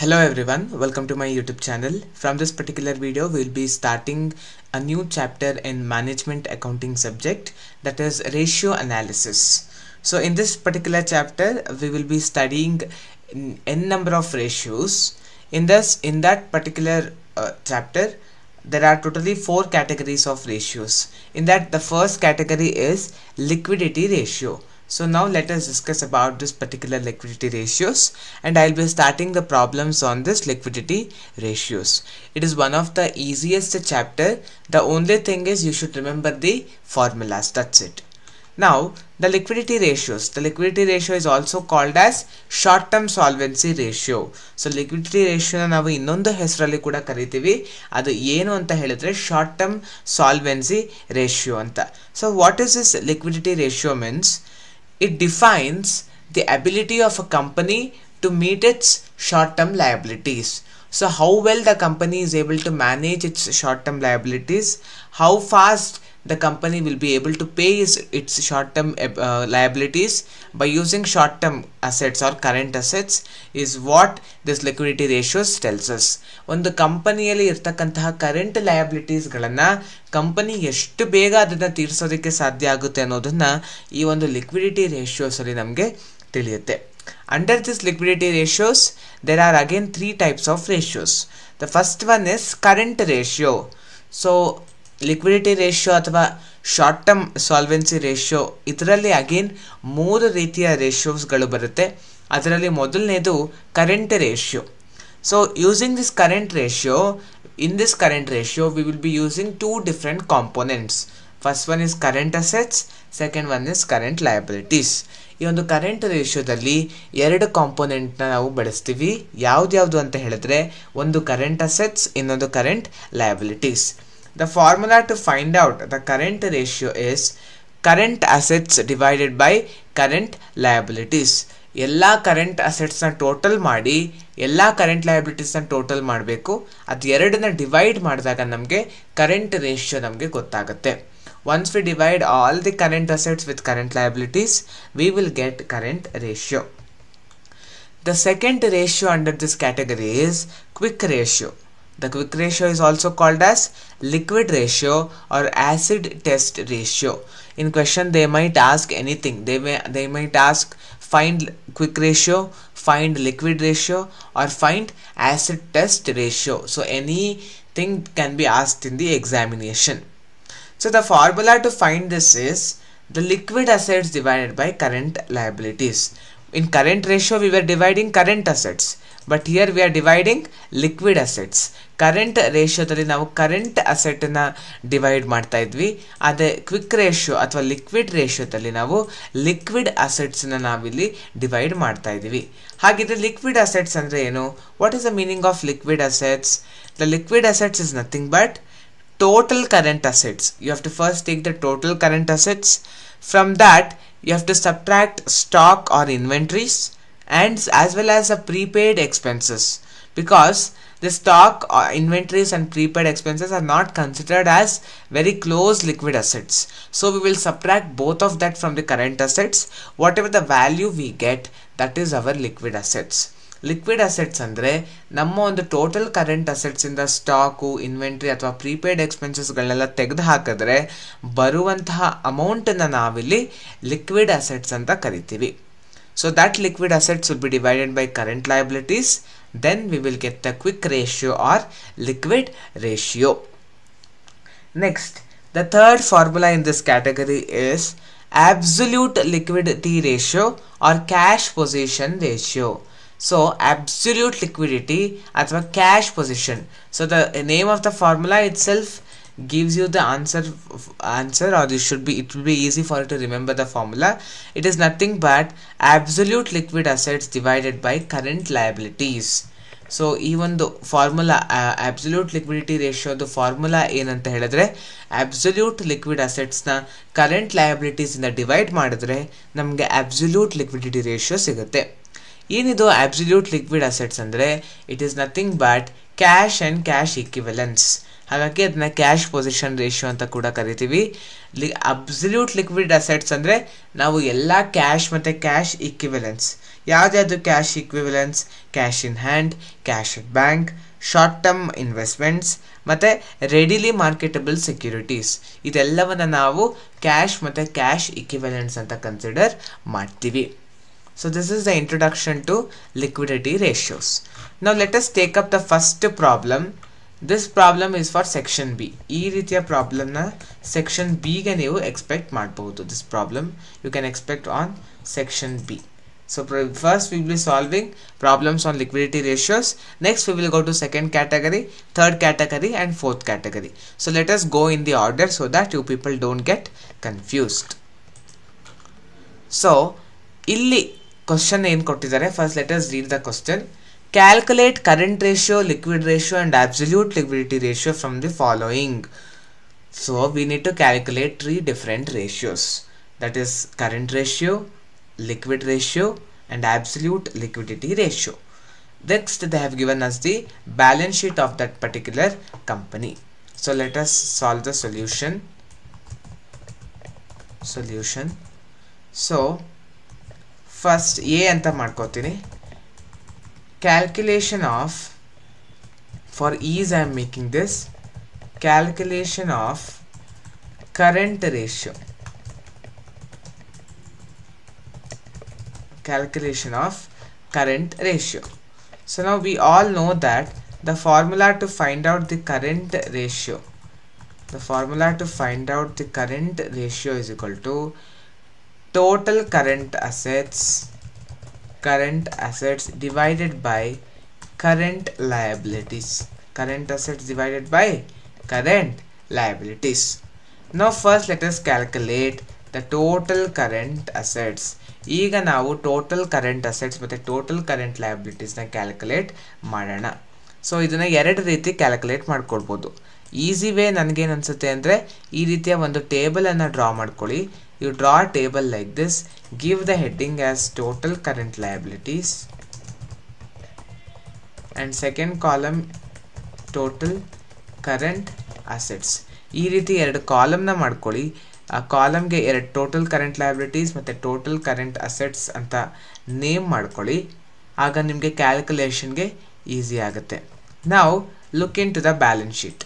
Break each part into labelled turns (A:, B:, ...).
A: Hello everyone, welcome to my YouTube channel. From this particular video, we'll be starting a new chapter in management accounting subject that is ratio analysis. So in this particular chapter, we will be studying n number of ratios. In this, in that particular uh, chapter, there are totally four categories of ratios. In that, the first category is liquidity ratio so now let us discuss about this particular liquidity ratios and I'll be starting the problems on this liquidity ratios. It is one of the easiest chapter. The only thing is you should remember the formulas. That's it. Now the liquidity ratios. The liquidity ratio is also called as short term solvency ratio. So liquidity ratio ನಾವು ಇನ್ನೊಂದು ಹೆಸರಲ್ಲಿ ಕೂಡ ಕರಿತೀವಿ ಅದು ಏನು ಅಂತ ಹೇಳಿದ್ರೆ short term solvency ratio ratio so what is this liquidity ratio means? It defines the ability of a company to meet its short-term liabilities. So how well the company is able to manage its short-term liabilities, how fast the company will be able to pay is its short term liabilities by using short-term assets or current assets is what this liquidity ratios tells us ಒಂದು ಕಂಪನಿಯಲ್ಲಿ ಇರತಕ್ಕಂತಹ current ಲಯಬಿಲಿಟೀಸ್ಗಳನ್ನು company ಎಷ್ಟು ಬೇಗ ಅದನ್ನು ತೀರಿಸೋದಕ್ಕೆ ಸಾಧ್ಯ ಆಗುತ್ತೆ ಅನ್ನೋದನ್ನು ಈ ಒಂದು ಲಿಕ್ವಿಡಿಟಿ ರೇಷಿಯೋಸಲ್ಲಿ ನಮಗೆ ತಿಳಿಯುತ್ತೆ under this liquidity ratios there are again three types of ratios the first one is current ratio so liquidity ratio ಅಥವಾ ಶಾರ್ಟ್ ಟರ್ಮ್ ಸಾಲ್ವೆನ್ಸಿ ರೇಷ್ಯೋ ಇದರಲ್ಲಿ ಅಗೇನ್ ಮೂರು ರೀತಿಯ ರೇಷ್ಯೋಸ್ಗಳು ಬರುತ್ತೆ ಅದರಲ್ಲಿ ಮೊದಲನೇದು current ratio so using this current ratio in this current ratio we will be using two different components first one is current assets second one is current liabilities ಈ ಒಂದು ಕರೆಂಟ್ ರೇಷ್ಯೋದಲ್ಲಿ ಎರಡು ಕಾಂಪೊನೆಂಟ್ನ ನಾವು ಬಳಸ್ತೀವಿ ಯಾವುದು ಅಂತ ಹೇಳಿದ್ರೆ ಒಂದು ಕರೆಂಟ್ ಅಸೆಟ್ಸ್ ಇನ್ನೊಂದು current liabilities The formula to find out the current ratio is current assets divided by current liabilities. ಎಲ್ಲ ಕರೆಂಟ್ ಅಸೆಟ್ಸ್ನ ಟೋಟಲ್ ಮಾಡಿ ಎಲ್ಲ ಕರೆಂಟ್ ಲಯಬಿಲಿಟೀಸ್ನ ಟೋಟಲ್ ಮಾಡಬೇಕು ಅದು ಎರಡನ್ನ ಡಿವೈಡ್ ಮಾಡಿದಾಗ ನಮಗೆ ಕರೆಂಟ್ ರೇಷ್ಯೋ ನಮಗೆ ಗೊತ್ತಾಗುತ್ತೆ once we divide all the current assets with current liabilities we will get current ratio the second ratio under this category is quick ratio The quick ratio is also called as liquid ratio or acid test ratio. In question they might ask anything. They may they might ask find quick ratio, find liquid ratio or find acid test ratio. So anything can be asked in the examination. So the formula to find this is the liquid assets divided by current liabilities. In current ratio we were dividing current assets but here we are dividing liquid assets current ರೇಷಿಯೋದಲ್ಲಿ ನಾವು current ಅಸೆಟ್ನ divide ಮಾಡ್ತಾ ಇದ್ವಿ ಅದೇ quick ratio ಅಥವಾ liquid ರೇಷಿಯೋದಲ್ಲಿ ನಾವು liquid ನಾವು ನಾವಿಲ್ಲಿ ಡಿವೈಡ್ ಮಾಡ್ತಾ ಇದ್ದೀವಿ ಹಾಗಿದ್ರೆ ಲಿಕ್ವಿಡ್ ಅಸೆಟ್ಸ್ ಅಂದರೆ ಏನು what is the meaning of liquid assets the liquid assets is nothing but total current assets you have to first take the total current assets from that you have to subtract stock or inventories and as well as the prepaid expenses because the stock uh, inventories and prepaid expenses are not considered as very close liquid assets so we will subtract both of that from the current assets whatever the value we get that is our liquid assets liquid assets ಅಂದರೆ ನಮ್ಮ ಒಂದು total current ಅಸೆಟ್ಸಿಂದ stock inventory ಅಥವಾ prepaid ಎಕ್ಸ್ಪೆನ್ಸಸ್ಗಳನ್ನೆಲ್ಲ ತೆಗೆದು ಹಾಕಿದ್ರೆ ಬರುವಂತಹ ಅಮೌಂಟನ್ನು ನಾವಿಲ್ಲಿ ಲಿಕ್ವಿಡ್ ಅಸೆಟ್ಸ್ ಅಂತ ಕರಿತೀವಿ So that liquid assets will be divided by current liabilities. Then we will get the quick ratio or liquid ratio. Next, the third formula in this category is absolute liquidity ratio or cash position ratio. So absolute liquidity a cash position. So the name of the formula itself gives you the answer answer or it should be it will be easy for you to remember the formula it is nothing but absolute liquid assets divided by current liabilities so even the formula uh, absolute liquidity ratio the formula in and the absolute liquid assets na current liabilities in the divide madre namge absolute liquidity ratio sigate in the absolute liquid assets andre it is nothing but cash and cash equivalents ಹಾಗಾಗಿ ಅದನ್ನ cash position ratio ಅಂತ ಕೂಡ ಕರಿತೀವಿ ಲಿ absolute liquid assets ಅಂದರೆ ನಾವು ಎಲ್ಲ cash ಮತ್ತು ಕ್ಯಾಶ್ ಇಕ್ವಿವೆಲೆನ್ಸ್ ಯಾವುದ್ಯಾವುದು cash equivalence cash in hand cash in bank short term investments ಮತ್ತು ರೆಡಿಲಿ ಮಾರ್ಕೆಟಬಲ್ ಸೆಕ್ಯೂರಿಟೀಸ್ ಇದೆಲ್ಲವನ್ನು ನಾವು ಕ್ಯಾಶ್ ಮತ್ತು ಕ್ಯಾಶ್ ಇಕ್ವಿವೆಲೆನ್ಸ್ ಅಂತ ಕನ್ಸಿಡರ್ ಮಾಡ್ತೀವಿ so this is the introduction to liquidity ratios ನಾವು let us take up the first problem this problem is for section B. This problem section B can you expect this problem you can expect on section B. So first we will be solving problems on liquidity ratios. Next we will go to second category, third category and fourth category. So let us go in the order so that you people don't get confused. So illi question in first let us read the question. Calculate current ratio, liquid ratio and absolute liquidity ratio from the following. So we need to calculate three different ratios that is current ratio, liquid ratio and absolute liquidity ratio. Next they have given us the balance sheet of that particular company. So let us solve the solution. Solution. So first A and the ಮಾಡ್ಕೋತೀನಿ calculation of for ease I am making this calculation of current ratio calculation of current ratio so now we all know that the formula to find out the current ratio the formula to find out the current ratio is equal to total current assets current assets divided by current liabilities current assets divided by current liabilities now first let us calculate the total current assets ಈಗ ನಾವು total current assets ಮತ್ತು total current ನ calculate ಮಾಡೋಣ so ಇದನ್ನು ಎರಡು ರೀತಿ calculate ಮಾಡ್ಕೊಳ್ಬೋದು easy way ನನಗೇನು ಅನಿಸುತ್ತೆ ಅಂದರೆ ಈ ರೀತಿಯ ಒಂದು ಟೇಬಲನ್ನು ಡ್ರಾ ಮಾಡ್ಕೊಳ್ಳಿ you draw table like this give the heading as total current current and second column total current assets ಈ ರೀತಿ ಎರಡು ಕಾಲಮ್ನ ಮಾಡ್ಕೊಳ್ಳಿ ಆ ಕಾಲಮ್ಗೆ ಎರಡು ಟೋಟಲ್ ಕರೆಂಟ್ ಲಯಬಿಲಿಟೀಸ್ ಮತ್ತು ಟೋಟಲ್ ಕರೆಂಟ್ ಅಸೆಟ್ಸ್ ಅಂತ ನೇಮ್ ಮಾಡ್ಕೊಳ್ಳಿ ಆಗ ನಿಮಗೆ ಕ್ಯಾಲ್ಕುಲೇಷನ್ಗೆ ಈಸಿ ಆಗುತ್ತೆ ನಾವು look into the balance sheet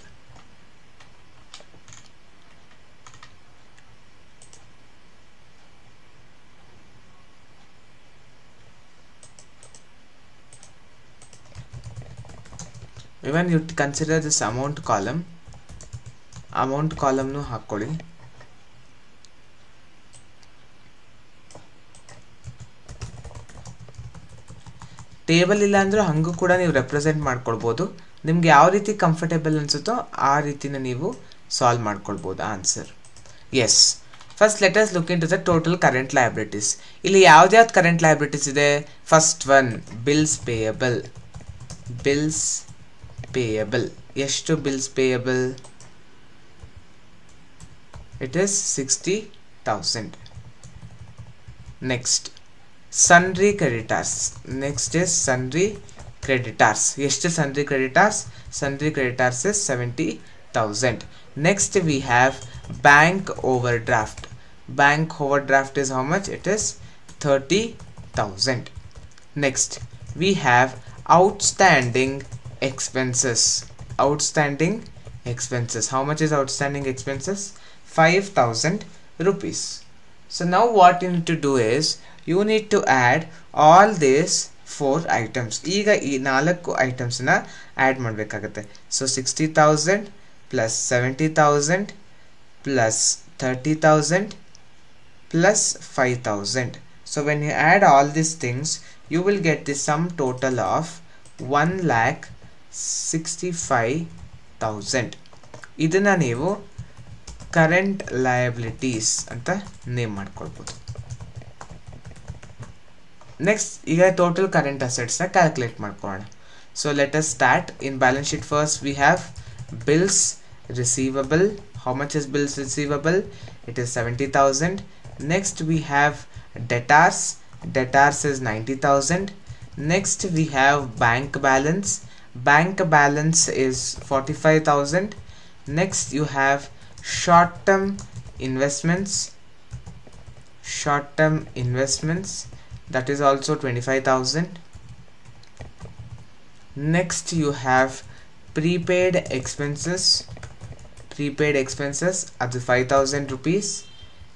A: even you consider this amount column amount ಕಾಲಮ್ನು ಹಾಕ್ಕೊಳ್ಳಿ ಟೇಬಲ್ ಇಲ್ಲ ಅಂದರೂ ಹಂಗೂ ಕೂಡ ನೀವು ರೆಪ್ರೆಸೆಂಟ್ ಮಾಡ್ಕೊಳ್ಬೋದು ನಿಮ್ಗೆ ಯಾವ ರೀತಿ ಕಂಫರ್ಟೇಬಲ್ ಅನಿಸುತ್ತೋ ಆ ರೀತಿನ ನೀವು ಸಾಲ್ವ್ ಮಾಡ್ಕೊಳ್ಬೋದು answer as first letters look into the total current liabilities ಇಲ್ಲಿ ಯಾವ್ದ್ಯಾವ್ದು ಕರೆಂಟ್ ಲಯಬ್ರಿಟೀಸ್ ಇದೆ first one bills payable bills payable ಎಷ್ಟು bills payable it is 60000 next sundry creditors next is sundry creditors ಎಷ್ಟು sundry creditors sundry creditors is 70000 next we have bank overdraft bank overdraft is how much it is 30000 next we have outstanding expenses outstanding expenses how much is outstanding expenses 5000 rupees so now what you need to do is you need to add all these four items ega nalakku items na add so 60000 plus 70000 plus 30000 plus 5000 so when you add all these things you will get the sum total of 1 lakh 65,000 इदना नेवो current liabilities अंत name mark कोड़पोद next इगा total current assets ना calculate mark कोड़ so let us start in balance sheet first we have bills receivable how much is bills receivable it is 70,000 next we have debtors debtors is 90,000 next we have bank balance bank balance is 45,000 next you have short-term investments short-term investments that is also 25,000 next you have prepaid expenses prepaid expenses at the 5000 rupees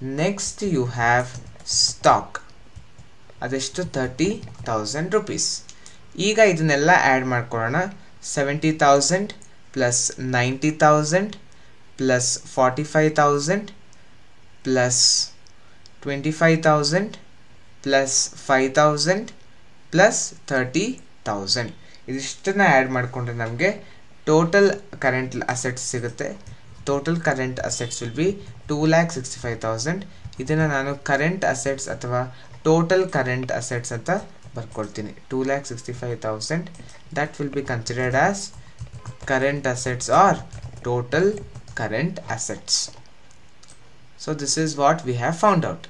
A: next you have stock ಅದೆಷ್ಟು thirty thousand rupees. ಈಗ ಇದನ್ನೆಲ್ಲ add ಮಾಡ್ಕೊಳ್ಳೋಣ seventy thousand plus ninety thousand plus forty five thousand plus twenty five thousand plus five thousand plus thirty thousand ಇದಿಷ್ಟನ್ನು add ಮಾಡಿಕೊಂಡ್ರೆ ನಮಗೆ total current assets ಸಿಗುತ್ತೆ total current assets will be two lakh sixty five thousand ಇದನ್ನು ನಾನು current assets ಅಥವಾ total current assets ಅಂತ ಬರ್ಕೊಳ್ತೀನಿ two lakh sixty five thousand that will be considered as current assets R total current assets so this is what we have found out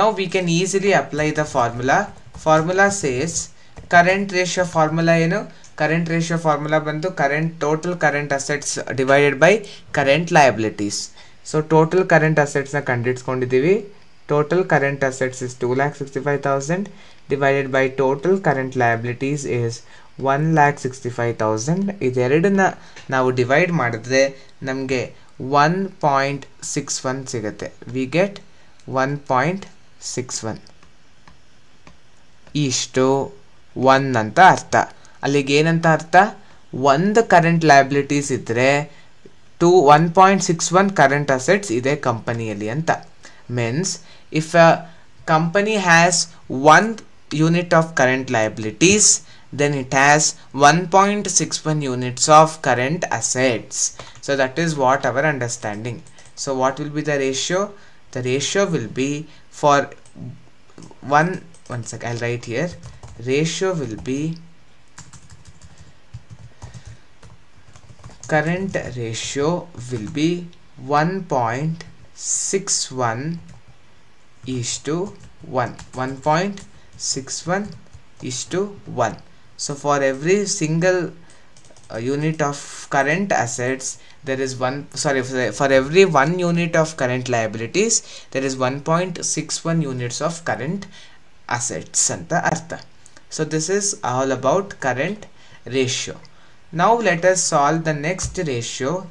A: now we can easily apply the formula formula says current ratio formula ಏನು current ratio formula ಬಂದು current total current assets divided by current liabilities so total current ಅಸೆಟ್ಸ್ನ ಕಂಡು ಹಿಡ್ಸ್ಕೊಂಡಿದ್ದೀವಿ total current assets is 2,65,000 divided by total current liabilities is one lakh sixty five thousand ಇದೆರಡನ್ನ ನಾವು divide ಮಾಡಿದ್ರೆ ನಮಗೆ one point six one ಸಿಗುತ್ತೆ we get one point six one ಇಷ್ಟು one ಅಂತ ಅರ್ಥ ಅಲ್ಲಿಗೆ ಏನಂತ ಅರ್ಥ ಒಂದು ಕರೆಂಟ್ ಲಯಬಿಲಿಟೀಸ್ ಇದ್ದರೆ two one point six one current assets ಇದೆ ಕಂಪನಿಯಲ್ಲಿ ಅಂತ means if a company has one unit of current liabilities then it has 1.61 units of current assets so that is what our understanding so what will be the ratio the ratio will be for one one sec i'll write here ratio will be current ratio will be 1.61 six one is to 1 1.61 is to 1 so for every single uh, unit of current assets there is one sorry for every one unit of current liabilities there is 1.61 units of current assets anta artha so this is all about current ratio now let us solve the next ratio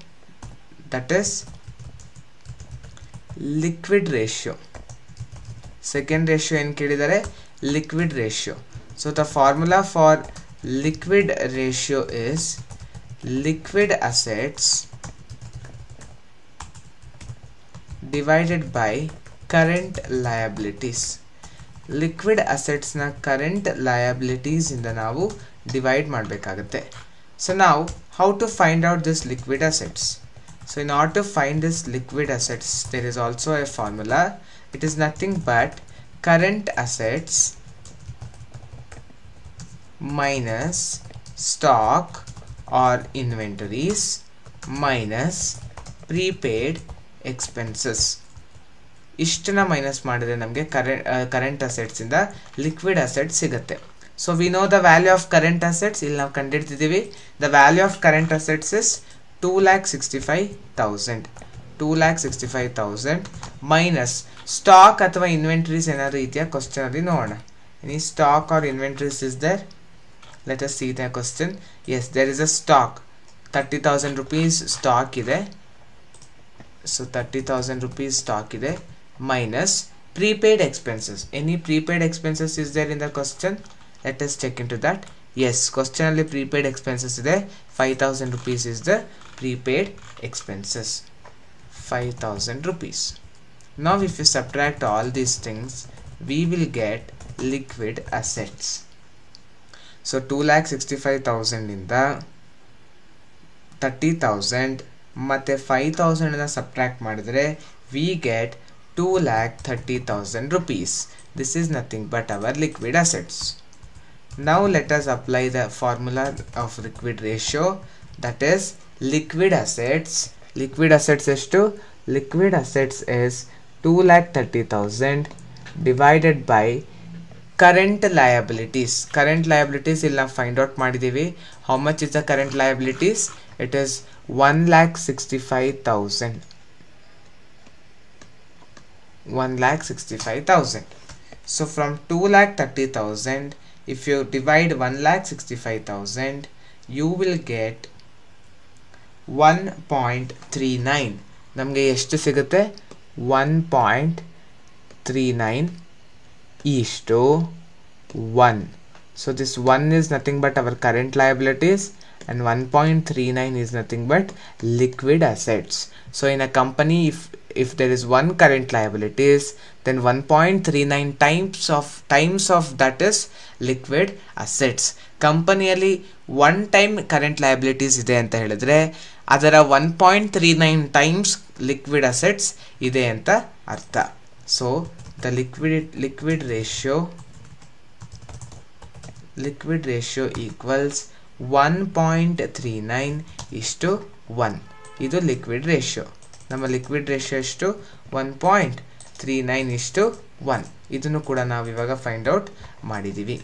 A: that is liquid ratio second ratio in kedidare liquid ratio so the formula for liquid ratio is liquid assets divided by current liabilities liquid assets na current liabilities in the navu divide maadbekagutte so now how to find out this liquid assets so in order to find this liquid assets there is also a formula it is nothing but current assets minus stock or inventories minus prepaid expenses ishtana minus maandade namge current current assets in the liquid assets higathe so we know the value of current assets ill now the value of current assets is two lakh sixty five thousand two lakh sixty five thousand minus stock ಅಥವಾ inventories ಏನಾದರೂ ಇದೆಯಾ ಕ್ವಶನಲ್ಲಿ ನೋಡೋಣ any stock or inventories is there let us see the question as there is a stock thirty thousand rupees stock ಇದೆ so thirty thousand rupees stock ಇದೆ minus prepaid expenses any prepaid expenses is there in the question let us check into that as ಕ್ವಶನಲ್ಲಿ prepaid expenses ಇದೆ five thousand rupees is the prepaid expenses 5000 rupees now if we subtract all these things we will get liquid assets so 265000 in the 30000 mathe 5000 na subtract we get 230000 rupees this is nothing but our liquid assets now let us apply the formula of liquid ratio that is liquid assets liquid assets is to liquid assets is 2 lakh 30,000 divided by current liabilities current liabilities will find out how much is the current liabilities it is 1 lakh 65,000 1 lakh 65,000 so from 2 lakh 30,000 if you divide 1 lakh 65,000 you will get 1.39. Point three nine ನಮಗೆ ಎಷ್ಟು ಸಿಗುತ್ತೆ So this one is nothing but our current liabilities, and 1.39 is nothing but liquid assets so in a company if if there is one current liabilities then 1.39 times of times of that is liquid assets ಕಂಪನಿಯಲ್ಲಿ one time current liabilities ಇದೆ ಅಂತ ಹೇಳಿದ್ರೆ ಅದರ one point three nine times liquid assets ಇದೆ ಅಂತ ಅರ್ಥ so the liquid liquid ratio liquid ratio equals one point three nine ಇಷ್ಟು one ಇದು ಲಿಕ್ವಿಡ್ ರೇಷಿಯೋ ನಮ್ಮ ಲಿಕ್ವಿಡ್ ರೇಷ್ಯೋ ಎಷ್ಟು ಒನ್ ಪಾಯಿಂಟ್ ತ್ರೀ ನೈನ್ ಇಷ್ಟು ಒನ್ ಇದನ್ನು ಕೂಡ ನಾವು ಇವಾಗ ಫೈಂಡ್ ಔಟ್ ಮಾಡಿದ್ದೀವಿ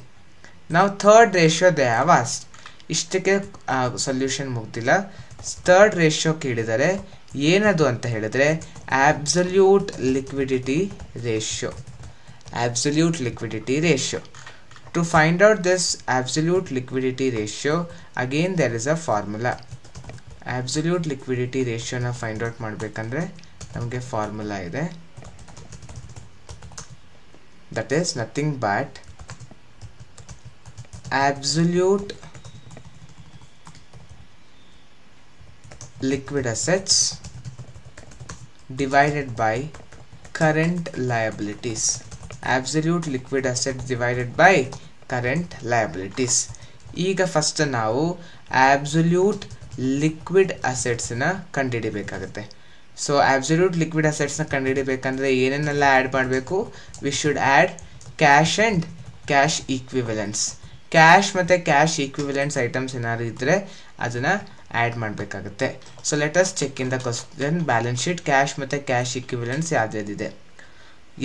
A: ನಾವು ಥರ್ಡ್ ರೇಷಿಯೋ ದೇ ಹ್ಯಾವ್ ಇಷ್ಟಕ್ಕೆ ಸೊಲ್ಯೂಷನ್ ಮುಗ್ದಿಲ್ಲ ಥರ್ಡ್ ರೇಷಿಯೋ ಕೇಳಿದರೆ ಏನದು ಅಂತ ಹೇಳಿದರೆ absolute liquidity ratio absolute liquidity ratio to find out this absolute liquidity ratio again there is a formula absolute liquidity ರೇಷಿಯೋನ ಫೈಂಡ್ ಔಟ್ ಮಾಡಬೇಕಂದ್ರೆ ನಮಗೆ ಫಾರ್ಮುಲಾ ಇದೆ that is nothing but absolute liquid assets divided by current liabilities absolute liquid assets divided by current liabilities ಈಗ first ನಾವು absolute liquid ಅಸೆಟ್ಸನ್ನ ಕಂಡುಹಿಡಿಬೇಕಾಗುತ್ತೆ so absolute liquid ಅಸೆಟ್ಸ್ನ ಕಂಡುಹಿಡಿಬೇಕಂದ್ರೆ ಏನೇನೆಲ್ಲ ಆ್ಯಡ್ ಮಾಡಬೇಕು we should add cash and cash equivalence cash ಮತ್ತು cash equivalence items ಏನಾದ್ರು ಇದ್ದರೆ ಅದನ್ನು ಆ್ಯಡ್ ಮಾಡಬೇಕಾಗುತ್ತೆ so let us check in the question balance sheet cash ಮತ್ತು ಕ್ಯಾಶ್ ಈಕ್ವಿವೆಲೆನ್ಸ್ ಯಾವುದ್ಯಾವುದಿದೆ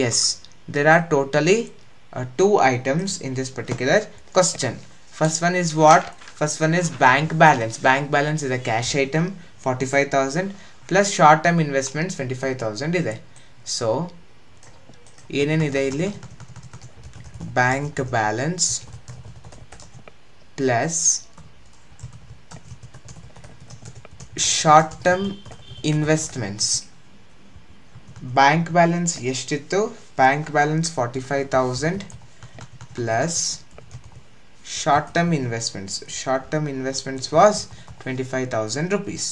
A: as there are totally two items in this particular question first one is what first one is bank balance bank balance ಇದೆ cash item forty five thousand plus short term investments twenty five thousand ಇದೆ so ಏನೇನಿದೆ ಇಲ್ಲಿ bank balance plus short term investments bank balance ಎಷ್ಟಿತ್ತು bank balance forty five thousand plus short term investments short term investments was twenty five thousand rupees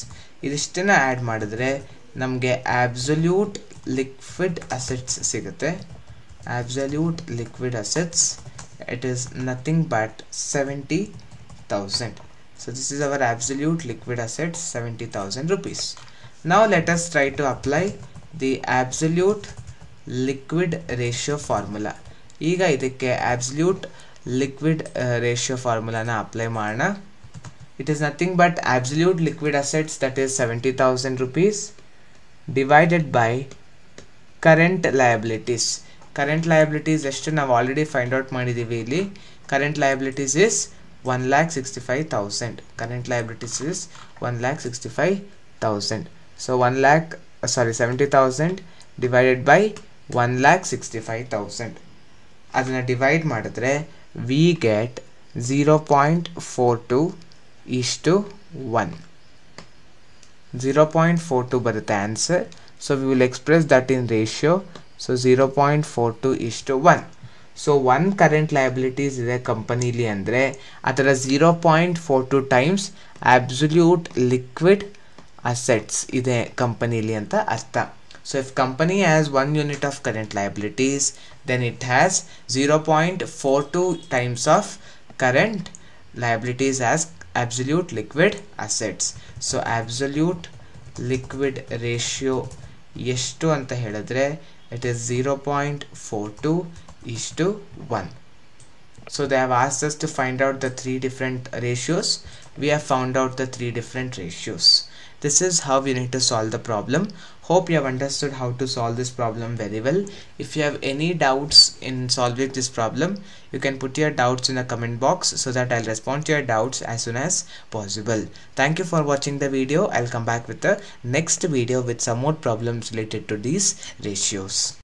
A: ಇದಿಷ್ಟನ್ನು add ಮಾಡಿದ್ರೆ ನಮಗೆ absolute liquid assets ಸಿಗುತ್ತೆ absolute liquid assets it is nothing but 70,000 so this is our absolute liquid asset 70,000 rupees now let us try to apply the absolute liquid ratio formula ಈಗ ಇದಕ್ಕೆ absolute liquid uh, ratio formula na apply ಮಾಡೋಣ it is nothing but absolute liquid assets that is 70,000 rupees divided by current liabilities current liabilities ಎಷ್ಟು ನಾವು already find out ಮಾಡಿದ್ದೀವಿ ಇಲ್ಲಿ current liabilities is one lakh sixty five thousand current liabilities is one lakh sixty five thousand so one lakh sorry seventy thousand divided by one lakh sixty five thousand ಅದನ್ನು divide ಮಾಡಿದ್ರೆ we get zero point four two ಇಷ್ಟು one zero point four two ಬರುತ್ತೆ answer so we will express that in ratio so zero point four two ಇಷ್ಟು one so one current liabilities ಇದೆ ಕಂಪನೀಲಿ ಅಂದರೆ ಆ ಥರ zero point four two times absolute liquid assets ಇದೆ ಕಂಪನೀಲಿ ಅಂತ ಅರ್ಥ so if company as one unit of current liabilities then it has zero point four two times of current liabilities as absolute liquid assets so absolute liquid ratio ಎಷ್ಟು ಅಂತ ಹೇಳಿದ್ರೆ it is 0.42 is to 1 so they have asked us to find out the three different ratios we have found out the three different ratios this is how we need to solve the problem. Hope you have understood how to solve this problem very well. If you have any doubts in solving this problem, you can put your doubts in the comment box so that I'll respond to your doubts as soon as possible. Thank you for watching the video. I'll come back with the next video with some more problems related to these ratios.